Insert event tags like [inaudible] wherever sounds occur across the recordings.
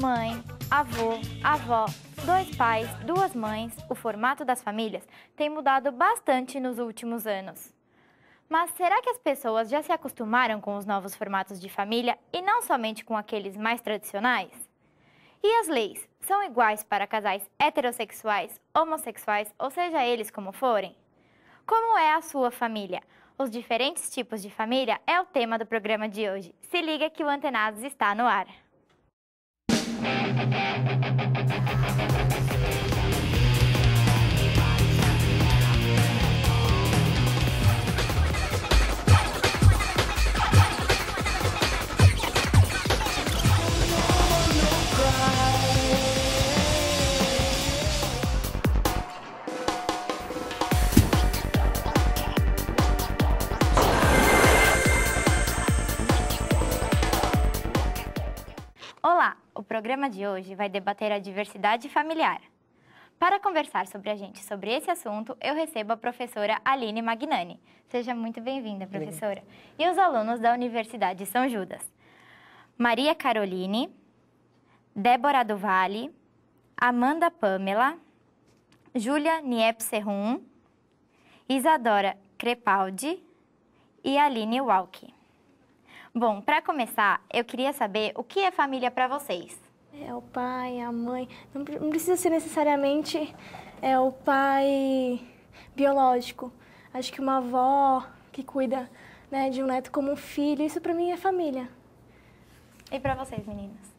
mãe, avô, avó, dois pais, duas mães, o formato das famílias tem mudado bastante nos últimos anos. Mas será que as pessoas já se acostumaram com os novos formatos de família e não somente com aqueles mais tradicionais? E as leis são iguais para casais heterossexuais, homossexuais, ou seja eles como forem? Como é a sua família? Os diferentes tipos de família é o tema do programa de hoje. Se liga que o Antenados está no ar. Thank you. programa de hoje vai debater a diversidade familiar. Para conversar sobre a gente sobre esse assunto, eu recebo a professora Aline Magnani. Seja muito bem-vinda, professora. E os alunos da Universidade São Judas. Maria Caroline, Débora do Vale, Amanda Pamela, Júlia Serrum, Isadora Crepaldi e Aline Walke. Bom, para começar, eu queria saber o que é família para vocês. É o pai, a mãe. Não, precisa ser necessariamente é o pai biológico. Acho que uma avó que cuida né, de um neto como um filho, isso para mim é família. E para vocês, meninas?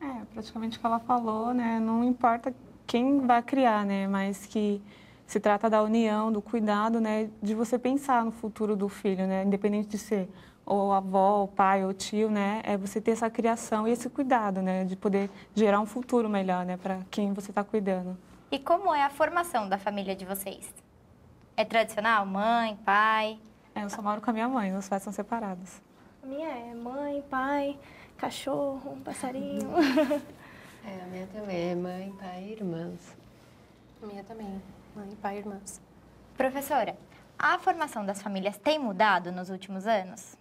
É, praticamente o que ela falou, né? Não importa quem vai criar, né? Mas que se trata da união, do cuidado, né? De você pensar no futuro do filho, né? Independente de ser ou a avó, o pai, ou o tio, né? É você ter essa criação e esse cuidado, né? De poder gerar um futuro melhor, né? Para quem você está cuidando. E como é a formação da família de vocês? É tradicional? Mãe, pai? É, eu só moro com a minha mãe, os pais são separados. A minha é mãe, pai, cachorro, um passarinho. [laughs] é, a minha também é mãe, pai e irmãs. A minha também, mãe, pai e irmãs. Professora, a formação das famílias tem mudado nos últimos anos?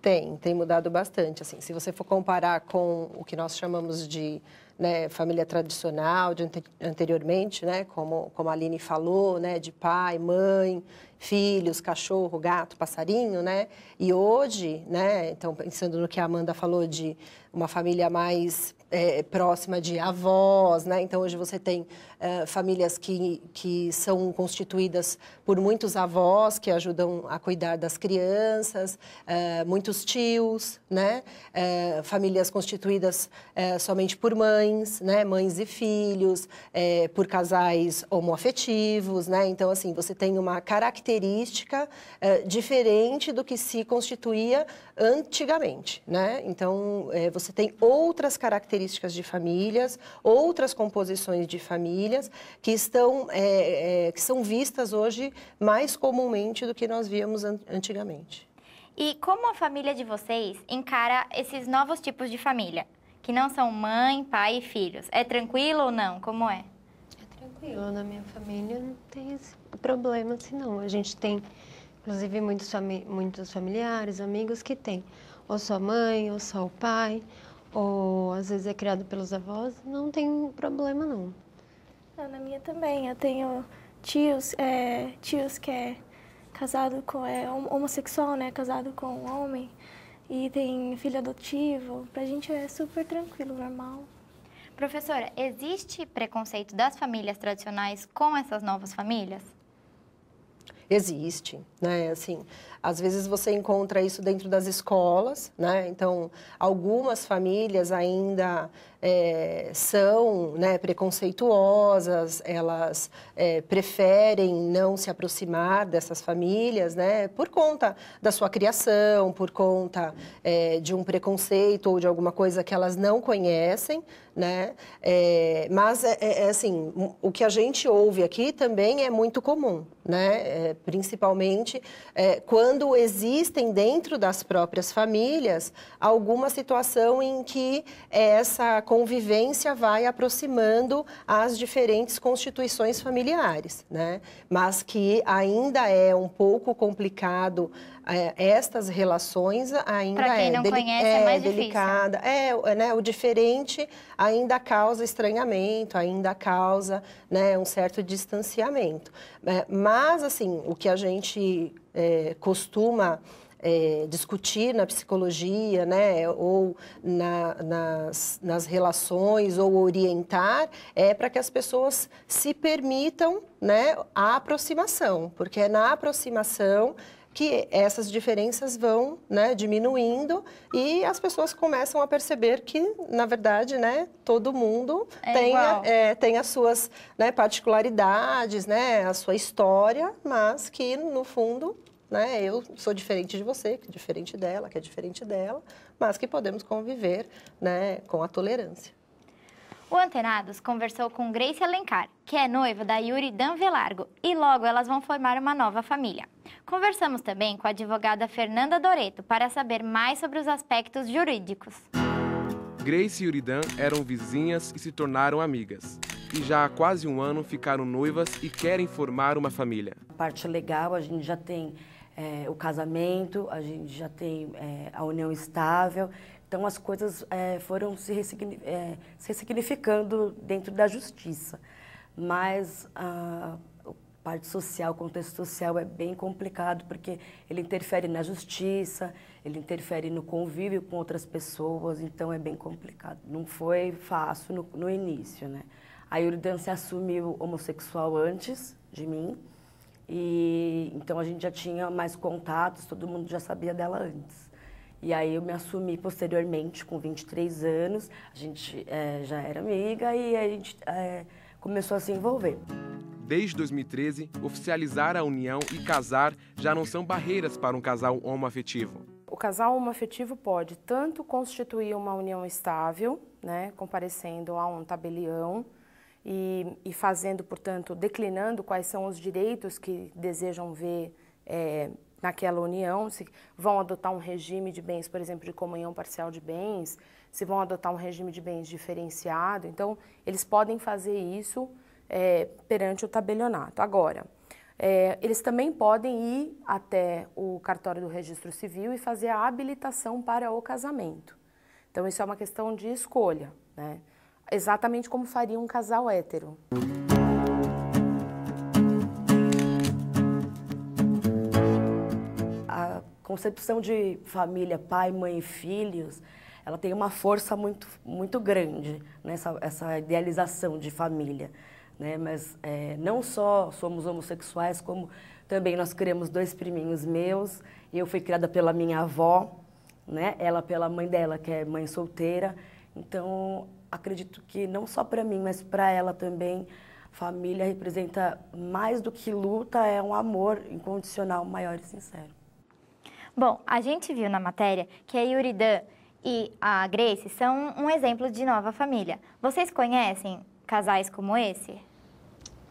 Tem, tem mudado bastante. Assim, se você for comparar com o que nós chamamos de né, família tradicional, de anteriormente, né, como, como a Aline falou, né, de pai, mãe, filhos, cachorro, gato, passarinho, né? E hoje, né, então pensando no que a Amanda falou de uma família mais é, próxima de avós, né? Então hoje você tem é, famílias que, que são constituídas por muitos avós que ajudam a cuidar das crianças, é, muitos tios, né? É, famílias constituídas somente por mães, né? Mães e filhos, por casais homoafetivos, né? Então assim você tem uma característica diferente do que se constituía antigamente, né? Então você tem outras características características de famílias, outras composições de famílias que estão é, é, que são vistas hoje mais comumente do que nós víamos an antigamente. E como a família de vocês encara esses novos tipos de família, que não são mãe, pai e filhos? É tranquilo ou não? Como é? É tranquilo. Na minha família não tem esse problema, assim, não. A gente tem, inclusive, muitos, fami muitos familiares, amigos que têm ou só a mãe, ou só o pai, ou às vezes é criado pelos avós, não tem problema não. Ah, na minha também, eu tenho tios, é, tios que é casado com é homossexual, né, casado com um homem e tem filho adotivo. Pra gente é super tranquilo, normal. Professora, existe preconceito das famílias tradicionais com essas novas famílias? Existe né? Assim, às vezes você encontra isso dentro das escolas, né? Então, algumas famílias ainda é, são né, preconceituosas, elas é, preferem não se aproximar dessas famílias, né? Por conta da sua criação, por conta é, de um preconceito ou de alguma coisa que elas não conhecem, né? mas, é, é, é, assim, o que a gente ouve aqui também é muito comum, né? principalmente principalmente é, quando existem dentro das próprias famílias alguma situação em que essa convivência vai aproximando as diferentes constituições familiares, né? Mas que ainda é um pouco complicado estas relações ainda quem é, não conhece, é, é mais delicada. Difícil. É, né, o diferente ainda causa estranhamento, ainda causa né, um certo distanciamento. É, mas, assim, o que a gente é, costuma... É, discutir na psicologia, né, ou na, nas, nas relações, ou orientar, é para que as pessoas se permitam, né, a aproximação, porque é na aproximação que essas diferenças vão né, diminuindo e as pessoas começam a perceber que, na verdade, né, todo mundo é tem, a, é, tem as suas né, particularidades, né, a sua história, mas que, no fundo, né? Eu sou diferente de você, que é diferente dela, que é diferente dela, mas que podemos conviver, né, com a tolerância. O Antenados conversou com Grace Alencar, que é noiva da Yuri Velargo, e logo elas vão formar uma nova família. Conversamos também com a advogada Fernanda Doreto para saber mais sobre os aspectos jurídicos. Grace e Yuridan eram vizinhas e se tornaram amigas. E já há quase um ano ficaram noivas e querem formar uma família. A parte legal, a gente já tem é, o casamento, a gente já tem é, a união estável, então as coisas é, foram se, ressigni é, se ressignificando dentro da justiça. Mas a, ah, parte social, o contexto social é bem complicado porque ele interfere na justiça, ele interfere no convívio com outras pessoas, então é bem complicado. Não foi fácil no, no início, né? A Yuridan se assumiu homossexual antes de mim, e então a gente já tinha mais contatos, todo mundo já sabia dela antes. E aí eu me assumi posteriormente, com 23 anos, a gente é, já era amiga e a gente é, começou a se envolver. Desde 2013, oficializar a união e casar já não são barreiras para um casal homoafetivo. O casal homoafetivo pode tanto constituir uma união estável, né, comparecendo a um tabelião, e, e, fazendo, portanto, declinando quais são os direitos que desejam ver é, naquela união, se vão adotar um regime de bens, por exemplo, de comunhão parcial de bens, se vão adotar um regime de bens diferenciado. Então, eles podem fazer isso é, perante o tabelionato. Agora, é, eles também podem ir até o cartório do registro civil e fazer a habilitação para o casamento. Então, isso é uma questão de escolha, né? exatamente como faria um casal hétero. concepção de família, pai, mãe e filhos, ela tem uma força muito, muito grande nessa né, essa idealização de família. Né? Mas é, não só somos homossexuais, como também nós criamos dois priminhos meus. Eu fui criada pela minha avó, né? ela pela mãe dela, que é mãe solteira. Então, acredito que não só para mim, mas para ela também, família representa mais do que luta, é um amor incondicional maior e sincero. Bom, a gente viu na matéria que a Yuridan e a Grace são um exemplo de nova família. Vocês conhecem casais como esse?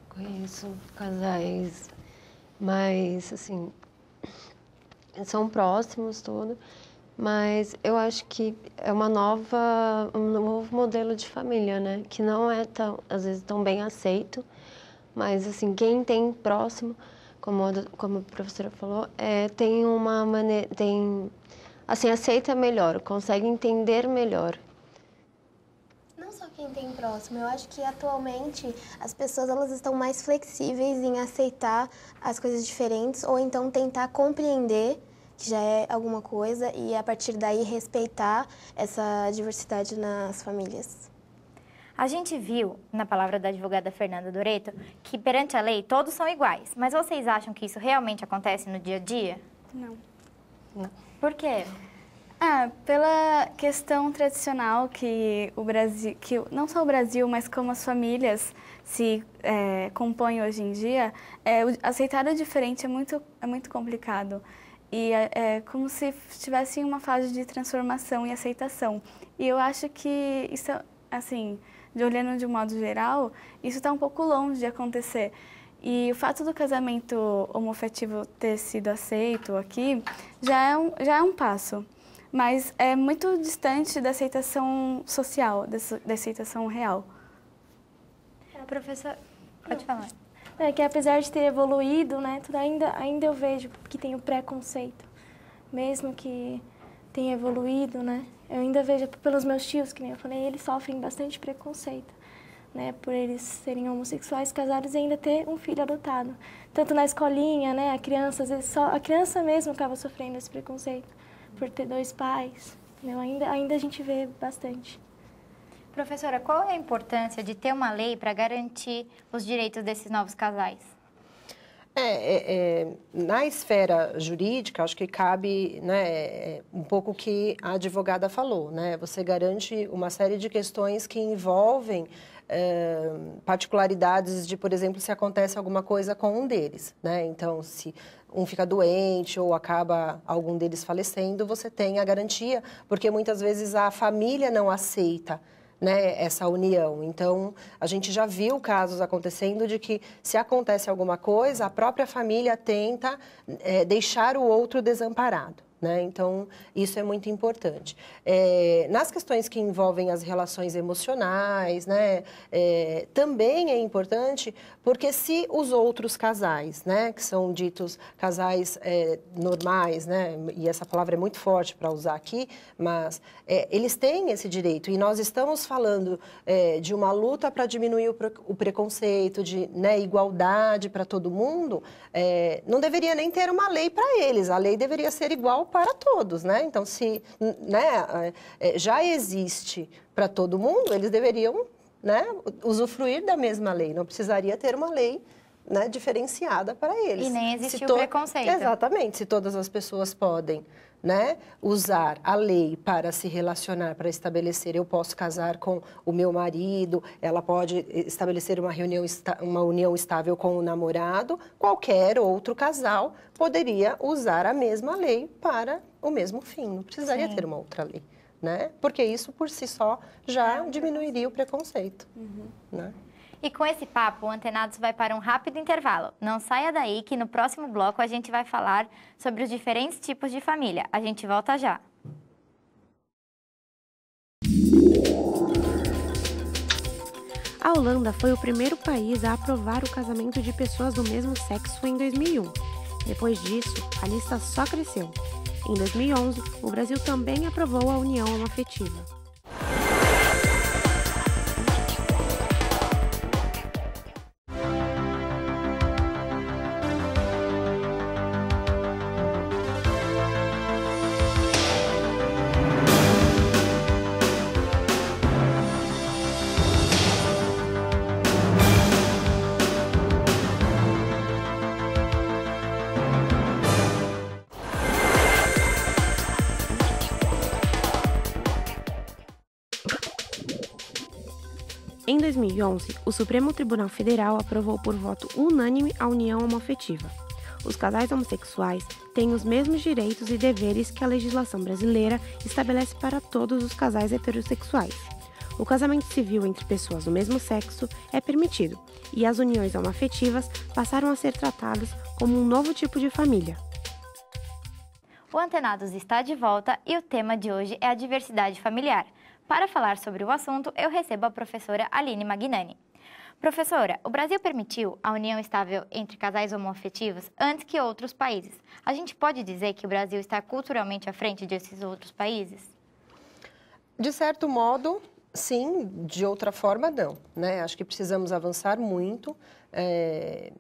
Conheço casais, mas assim, são próximos tudo, mas eu acho que é uma nova, um novo modelo de família, né? Que não é tão, às vezes tão bem aceito, mas assim, quem tem próximo como, como a professora falou, é, tem uma maneira, tem, assim, aceita melhor, consegue entender melhor não só quem tem próximo. Eu acho que atualmente as pessoas elas estão mais flexíveis em aceitar as coisas diferentes ou então tentar compreender que já é alguma coisa e a partir daí respeitar essa diversidade nas famílias. A gente viu, na palavra da advogada Fernanda Doreto, que perante a lei todos são iguais. Mas vocês acham que isso realmente acontece no dia a dia? Não. Não. Por quê? Ah, pela questão tradicional que o Brasil, que não só o Brasil, mas como as famílias se é, compõem hoje em dia, é, aceitar o diferente é muito, é muito complicado. E é, é como se estivesse em uma fase de transformação e aceitação. E eu acho que isso, assim, olhando de um modo geral, isso está um pouco longe de acontecer. E o fato do casamento homofetivo ter sido aceito aqui já é um, já é um passo, mas é muito distante da aceitação social, da, da aceitação real. É, professor, pode Não. falar. É que apesar de ter evoluído, né, tudo ainda, ainda eu vejo que tem o preconceito, mesmo que tenha evoluído, né? Eu ainda vejo pelos meus tios, que nem eu falei, eles sofrem bastante preconceito, né? Por eles serem homossexuais, casados e ainda ter um filho adotado. Tanto na escolinha, né? A criança, às vezes, só, a criança mesmo acaba sofrendo esse preconceito por ter dois pais. Não, né, ainda, ainda a gente vê bastante. Professora, qual é a importância de ter uma lei para garantir os direitos desses novos casais? É, é, é, na esfera jurídica, acho que cabe né, um pouco o que a advogada falou. Né? Você garante uma série de questões que envolvem é, particularidades de, por exemplo, se acontece alguma coisa com um deles. Né? Então, se um fica doente ou acaba algum deles falecendo, você tem a garantia, porque muitas vezes a família não aceita né, essa união. Então, a gente já viu casos acontecendo de que, se acontece alguma coisa, a própria família tenta é, deixar o outro desamparado. Né? Então, isso é muito importante. É, nas questões que envolvem as relações emocionais, né? é, também é importante, porque se os outros casais, né? que são ditos casais é, normais, né? e essa palavra é muito forte para usar aqui, mas é, eles têm esse direito, e nós estamos falando é, de uma luta para diminuir o, pre o, preconceito, de né? igualdade para todo mundo, é, não deveria nem ter uma lei para eles, a lei deveria ser igual para todos, né? Então, se né, é, é, já existe para todo mundo, eles deveriam né, usufruir da mesma lei, não precisaria ter uma lei né, diferenciada para eles. E nem existe to... preconceito. Exatamente, se todas as pessoas podem né, usar a lei para se relacionar, para estabelecer, eu posso casar com o meu marido, ela pode estabelecer uma, reunião, uma união estável com o namorado, qualquer outro casal poderia usar a mesma lei para o mesmo fim, não precisaria Sim. ter uma outra lei, né? Porque isso por si só já é diminuiria o preconceito, uhum. né? E com esse papo, o Antenados vai para um rápido intervalo. Não saia daí que no próximo bloco a gente vai falar sobre os diferentes tipos de família. A gente volta já. A Holanda foi o primeiro país a aprovar o casamento de pessoas do mesmo sexo em 2001. Depois disso, a lista só cresceu. Em 2011, o Brasil também aprovou a união homoafetiva. Em 2011, o Supremo Tribunal Federal aprovou por voto unânime a união homoafetiva. Os casais homossexuais têm os mesmos direitos e deveres que a legislação brasileira estabelece para todos os casais heterossexuais. O casamento civil entre pessoas do mesmo sexo é permitido e as uniões homoafetivas passaram a ser tratadas como um novo tipo de família. O Antenados está de volta e o tema de hoje é a diversidade familiar. Para falar sobre o assunto, eu recebo a professora Aline Magnani. Professora, o Brasil permitiu a união estável entre casais homoafetivos antes que outros países. A gente pode dizer que o Brasil está culturalmente à frente desses outros países? De certo modo, sim, de outra forma, não. Né? Acho que precisamos avançar muito. É,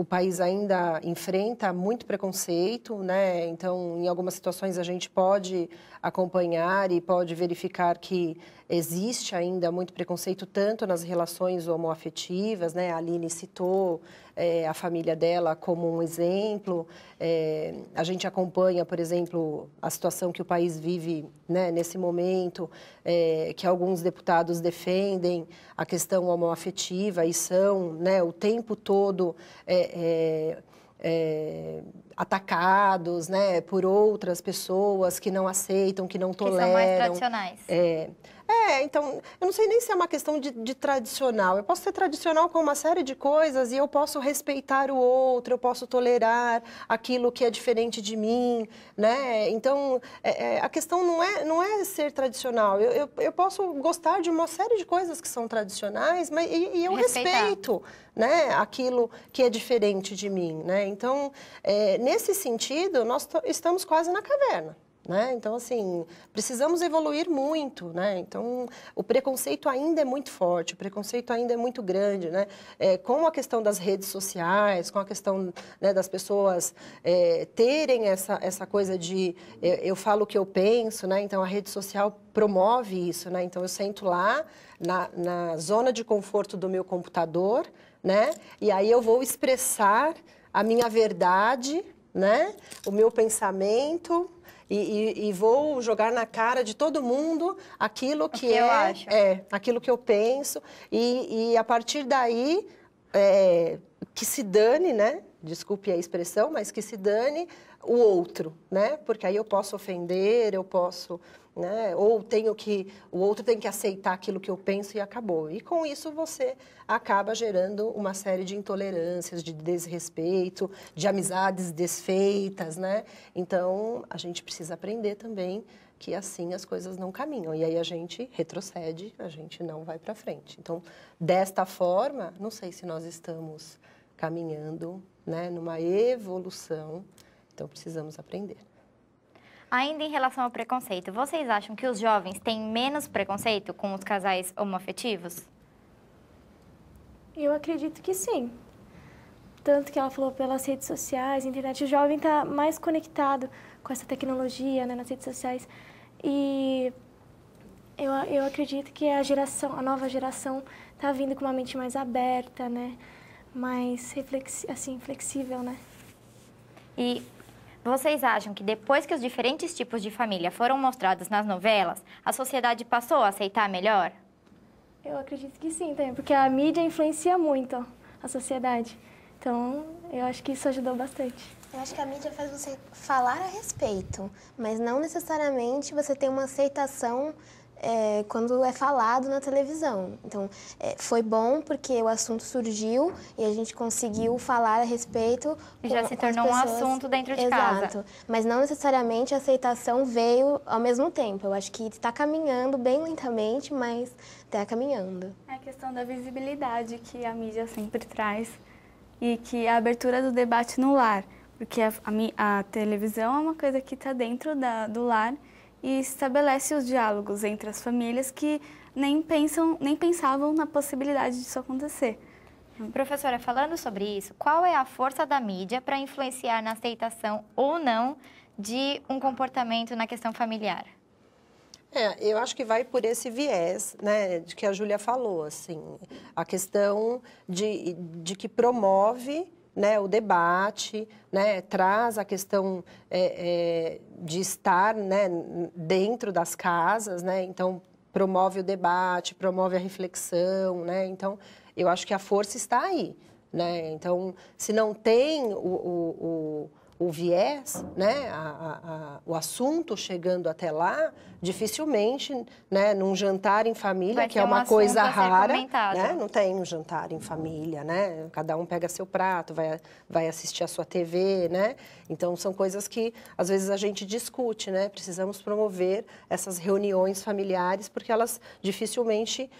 o país ainda enfrenta muito preconceito, né? Então, em algumas situações a gente pode acompanhar e pode verificar que existe ainda muito preconceito tanto nas relações homoafetivas, né? A Aline citou é, a família dela como um exemplo. É, a gente acompanha, por exemplo, a situação que o país vive né, nesse momento, é, que alguns deputados defendem a questão homoafetiva e são né, o tempo todo. É, é, é atacados, né, por outras pessoas que não aceitam, que não toleram. Que são mais tradicionais. É, é, então, eu não sei nem se é uma questão de, de, tradicional. Eu posso ser tradicional com uma série de coisas e eu posso respeitar o outro, eu posso tolerar aquilo que é diferente de mim, né? Então, é, é, a questão não é, não é ser tradicional. Eu, eu, eu, posso gostar de uma série de coisas que são tradicionais, mas e, e eu respeito, né? Aquilo que é diferente de mim, né? Então, é, nesse sentido, nós estamos quase na caverna. Né? Então, assim, precisamos evoluir muito, né? Então, o preconceito ainda é muito forte, o preconceito ainda é muito grande, né? É, com a questão das redes sociais, com a questão né, das pessoas é, terem essa, essa coisa de eu, é, eu, falo o que eu penso, né? Então, a rede social promove isso, né? Então, eu sento lá na, na zona de conforto do meu computador, né? E aí eu vou expressar a minha verdade, né? O meu pensamento, e, e, e, vou jogar na cara de todo mundo aquilo que, que é, é, aquilo que eu penso e, e a partir daí é, que se dane, né? Desculpe a expressão, mas que se dane o outro, né? Porque aí eu posso ofender, eu posso, né? Ou tenho que o outro tem que aceitar aquilo que eu penso e acabou. E com isso você acaba gerando uma série de intolerâncias, de desrespeito, de amizades desfeitas, né? Então a gente precisa aprender também que assim as coisas não caminham e aí a gente retrocede, a gente não vai para frente. Então desta forma, não sei se nós estamos caminhando, né? Numa evolução então precisamos aprender. Ainda em relação ao preconceito, vocês acham que os jovens têm menos preconceito com os casais homoafetivos? Eu acredito que sim. Tanto que ela falou pelas redes sociais, internet, o jovem está mais conectado com essa tecnologia né, nas redes sociais. E eu, eu acredito que a geração, a nova geração está vindo com uma mente mais aberta, né? Mais assim, flexível, né? E vocês acham que depois que os diferentes tipos de família foram mostrados nas novelas, a sociedade passou a aceitar melhor? Eu acredito que sim também, porque a mídia influencia muito a sociedade. Então, eu acho que isso ajudou bastante. Eu acho que a mídia faz você falar a respeito, mas não necessariamente você tem uma aceitação é, quando é falado na televisão. Então, é, foi bom porque o assunto surgiu e a gente conseguiu falar a respeito. E já se tornou um assunto dentro de Exato. casa. Exato. Mas não necessariamente a aceitação veio ao mesmo tempo. Eu acho que está caminhando bem lentamente, mas está caminhando. É a questão da visibilidade que a mídia sempre traz e que a abertura do debate no lar. Porque a, a, a televisão é uma coisa que está dentro da, do lar e estabelece os diálogos entre as famílias que nem pensam, nem pensavam na possibilidade disso acontecer. Professora, falando sobre isso, qual é a força da mídia para influenciar na aceitação ou não de um comportamento na questão familiar? É, eu acho que vai por esse viés, né, de que a Júlia falou, assim, a questão de, de que promove né, o debate, né, traz a questão é, é, de estar né, dentro das casas, né, então promove o debate, promove a reflexão, né, então eu acho que a força está aí. Né? Então, se não tem o, o, o o viés, né, a, a, a, o assunto chegando até lá, dificilmente, né, num jantar em família, que é uma um coisa rara, né, não tem um jantar em família, né, cada um pega seu prato, vai, vai assistir a sua TV, né, então são coisas que às vezes a gente discute, né, precisamos promover essas reuniões familiares porque elas dificilmente,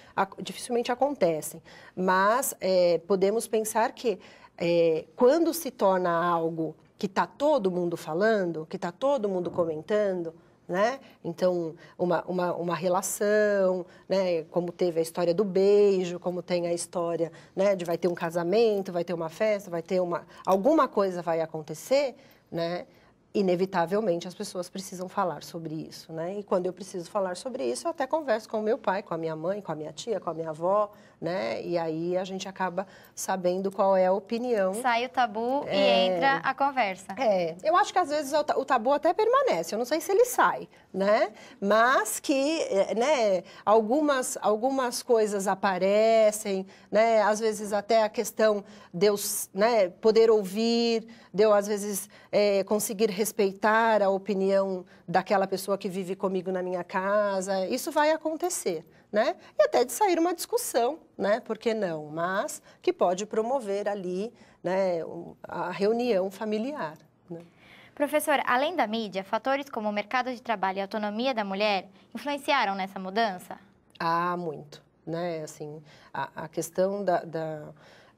dificilmente acontecem, mas é, podemos pensar que é, quando se torna algo que está todo mundo falando, que está todo mundo comentando, né? Então, uma, uma, uma relação, né? como teve a história do beijo, como tem a história né? de vai ter um casamento, vai ter uma festa, vai ter uma. alguma coisa vai acontecer, né? inevitavelmente as pessoas precisam falar sobre isso, né? E quando eu preciso falar sobre isso, eu até converso com o meu pai, com a minha mãe, com a minha tia, com a minha avó, né? E aí a gente acaba sabendo qual é a opinião. Sai o tabu é... e entra a conversa. É, eu acho que às vezes o tabu até permanece. Eu não sei se ele sai, né? Mas que, eh, né? Algumas algumas coisas aparecem, né? Às vezes até a questão de né? Poder ouvir, de eu, às vezes, é, conseguir respeitar a opinião daquela pessoa que vive comigo na minha casa. Isso vai acontecer, né? E até de sair uma discussão, né? Por que não? Mas que pode promover ali né, a reunião familiar. Né? Professor, além da mídia, fatores como o mercado de trabalho e a autonomia da mulher influenciaram nessa mudança? Ah, muito, né? Assim, a, a questão da, da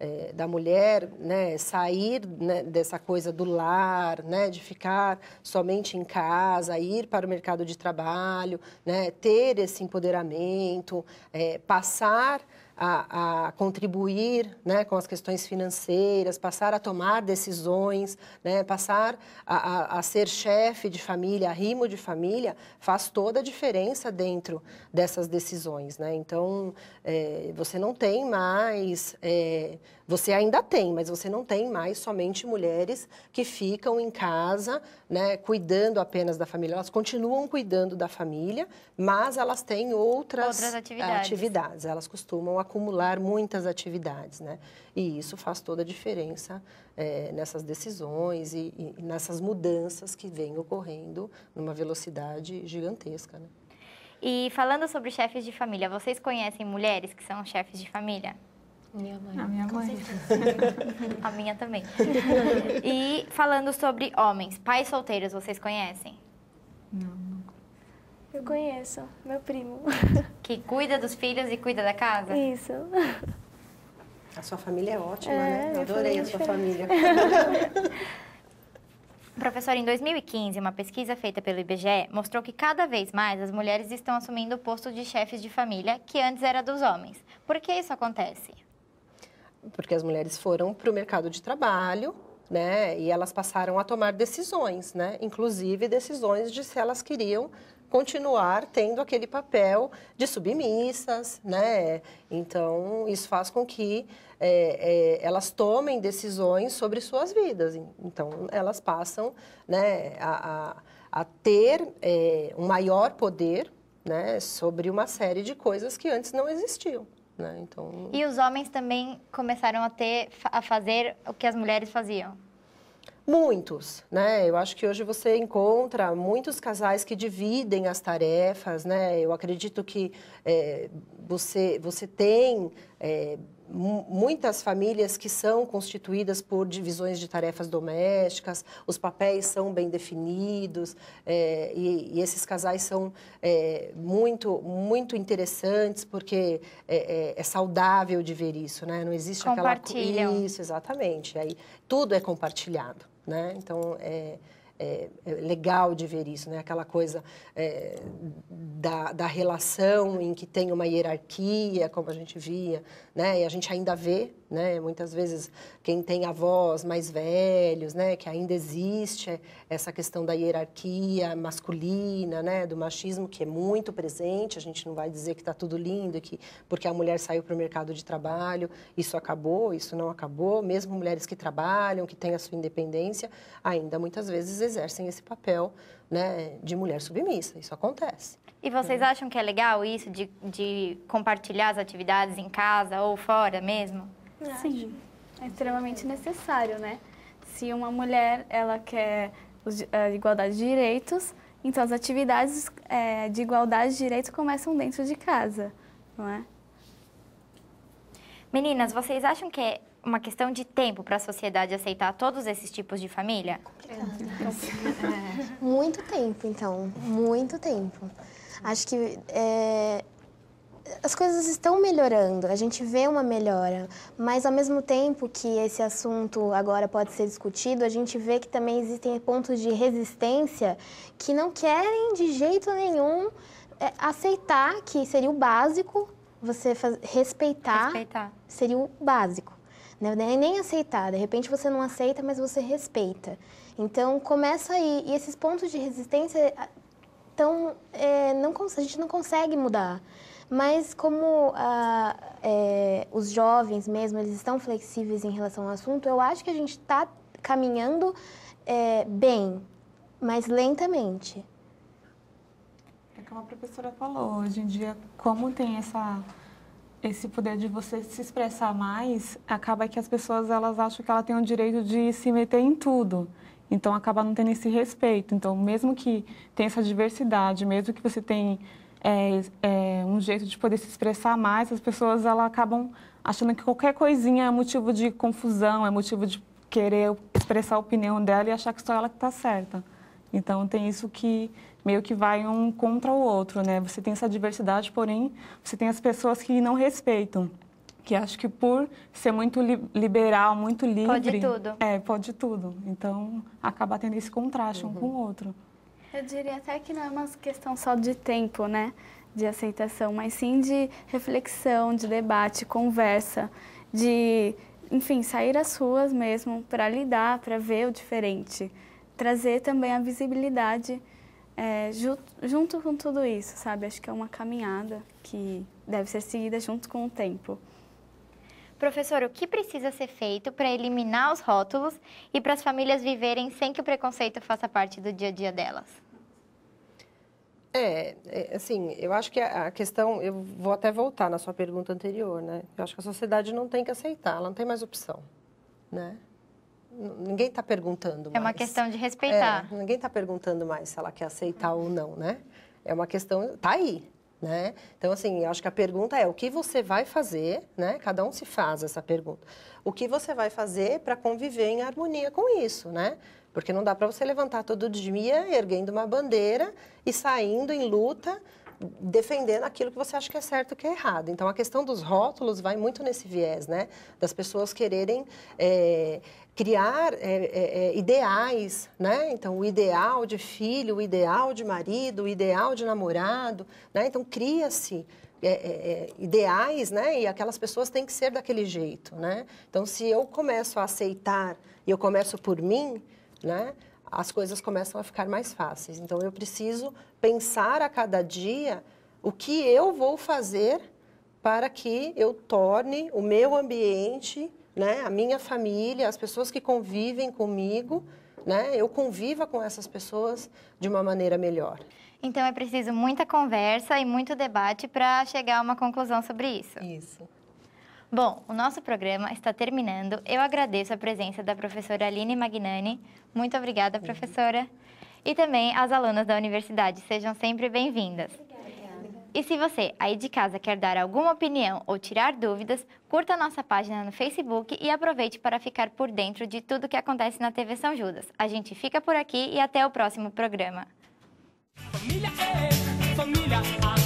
é, da mulher né, sair né, dessa coisa do lar, né, de ficar somente em casa, ir para o mercado de trabalho, né, ter esse empoderamento, é, passar a, a contribuir né, com as questões financeiras, passar a tomar decisões, né, passar a, a, a ser chefe de família, arrimo de família, faz toda a diferença dentro dessas decisões. Né? Então, é, você não tem mais. É, você ainda tem, mas você não tem mais somente mulheres que ficam em casa, né, cuidando apenas da família. Elas continuam cuidando da família, mas elas têm outras, outras eh, atividades. atividades. Elas costumam acumular muitas atividades, né? E isso faz toda a diferença é, nessas decisões e, e nessas mudanças que vêm ocorrendo numa velocidade gigantesca, né? E falando sobre chefes de família, vocês conhecem mulheres que são chefes de família? Minha mãe. A ah, minha mãe. [laughs] a minha também. E falando sobre homens, pais solteiros, vocês conhecem? Não. Eu conheço, meu primo. Que cuida dos filhos e cuida da casa? Isso. A sua família é ótima, é, né? Eu adorei a sua é família. [laughs] Professor, em 2015, uma pesquisa feita pelo IBGE mostrou que cada vez mais as mulheres estão assumindo o posto de chefes de família que antes era dos homens. Por que isso acontece? porque as mulheres foram para o mercado de trabalho, né? E elas passaram a tomar decisões, né? Inclusive decisões de se elas queriam continuar tendo aquele papel de submissas, né? Então isso faz com que é, é, elas tomem decisões sobre suas vidas. Então elas passam, né? A, a, a ter é, um maior poder, né? Sobre uma série de coisas que antes não existiam. Né? Então... E os homens também começaram a ter a fazer o que as mulheres faziam? Muitos, né? Eu acho que hoje você encontra muitos casais que dividem as tarefas, né? Eu acredito que é, você, você tem é, muitas famílias que são constituídas por divisões de tarefas domésticas, os papéis são bem definidos é, e, e, esses casais são é, muito, muito interessantes porque é, é, é saudável de ver isso, né? Não existe aquela... Isso, exatamente. Aí tudo é compartilhado, né? Então, é é, é, legal de ver isso, né? Aquela coisa é, da, da relação em que tem uma hierarquia, como a gente via, né? E a gente ainda vê né? Muitas vezes quem tem avós mais velhos, né, que ainda existe essa questão da hierarquia masculina, né, do machismo que é muito presente. A gente não vai dizer que está tudo lindo que porque a mulher saiu para o mercado de trabalho, isso acabou, isso não acabou. Mesmo mulheres que trabalham, que têm a sua independência, ainda muitas vezes exercem esse papel, né, de mulher submissa. Isso acontece. E vocês é. acham que é legal isso de, de compartilhar as atividades em casa ou fora mesmo? Sim, é extremamente necessário, né? Se uma mulher ela quer a eh, igualdade de direitos, então as atividades é, de igualdade de direitos começam dentro de casa, não é? Meninas, vocês acham que é uma questão de tempo para a sociedade aceitar todos esses tipos de família? É. é. Muito tempo, então. Muito tempo. Acho que é, as coisas estão melhorando, a gente vê uma melhora, mas ao mesmo tempo que esse assunto agora pode ser discutido, a gente vê que também existem pontos de resistência que não querem de jeito nenhum é, aceitar que seria o básico você faz, respeitar, respeitar, seria o básico. Né? Nem aceitar, de repente você não aceita, mas você respeita. Então começa aí, e esses pontos de resistência tão, é, não, a gente não consegue mudar. Mas como ah, é, os jovens mesmo, eles estão flexíveis em relação ao assunto, eu acho que a gente está caminhando é, bem, mas lentamente. É como a professora falou, hoje em dia, como tem essa esse poder de você se expressar mais, acaba que as pessoas elas acham que ela tem o direito de se meter em tudo. Então acaba não tendo esse respeito. Então, mesmo que tenha essa diversidade, mesmo que você tenha é, é um jeito de poder se expressar mais, as pessoas elas acabam achando que qualquer coisinha é motivo de confusão, é motivo de querer expressar a opinião dela e achar que só ela que está certa. Então tem isso que meio que vai um contra o outro, né? Você tem essa diversidade, porém você tem as pessoas que não respeitam, que acho que por ser muito liberal, muito livre, pode tudo. É, pode tudo. Então acaba tendo esse contraste uhum. um com o outro. Eu diria até que não é uma questão só de tempo, né? De aceitação, mas sim de reflexão, de debate, conversa, de, enfim, sair às ruas mesmo para lidar, para ver o diferente. Trazer também a visibilidade é, junto com tudo isso, sabe? Acho que é uma caminhada que deve ser seguida junto com o tempo. Professor, o que precisa ser feito para eliminar os rótulos e para as famílias viverem sem que o preconceito faça parte do dia a dia delas? É, é assim, eu acho que a questão, eu vou até voltar na sua pergunta anterior, né? Eu acho que a sociedade não tem que aceitar, ela não tem mais opção, né? Ninguém está perguntando mais. É uma questão de respeitar. É, ninguém está perguntando mais se ela quer aceitar ou não, né? É uma questão, tá aí, né? Então, assim, acho que a pergunta é o que você vai fazer, né? Cada um se faz essa pergunta. O que você vai fazer para conviver em harmonia com isso, né? Porque não dá para você levantar todo dia erguendo uma bandeira e saindo em luta defendendo aquilo que você acha que é certo e que é errado. Então, a questão dos rótulos vai muito nesse viés, né? Das pessoas quererem é, criar é, é, é, ideais, né? Então, o ideal de filho, o ideal de marido, o ideal de namorado, né? Então, cria-se é, é, é, ideais, né? E aquelas pessoas têm que ser daquele jeito, né? Então, se eu começo a aceitar e eu começo por mim, né? As coisas começam a ficar mais fáceis. Então, eu preciso pensar a cada dia o que eu vou fazer para que eu torne o meu ambiente né? A minha família, as pessoas que convivem comigo, né? Eu conviva com essas pessoas de uma maneira melhor. Então é preciso muita conversa e muito debate para chegar a uma conclusão sobre isso. Isso. Bom, o nosso programa está terminando. Eu agradeço a presença da professora Aline Magnani. Muito obrigada, uhum. professora. E também as alunas da universidade. Sejam sempre bem-vindas. E se você, aí de casa, quer dar alguma opinião ou tirar dúvidas, curta nossa página no Facebook e aproveite para ficar por dentro de tudo que acontece na TV São Judas. A gente fica por aqui e até o próximo programa. Família é, família,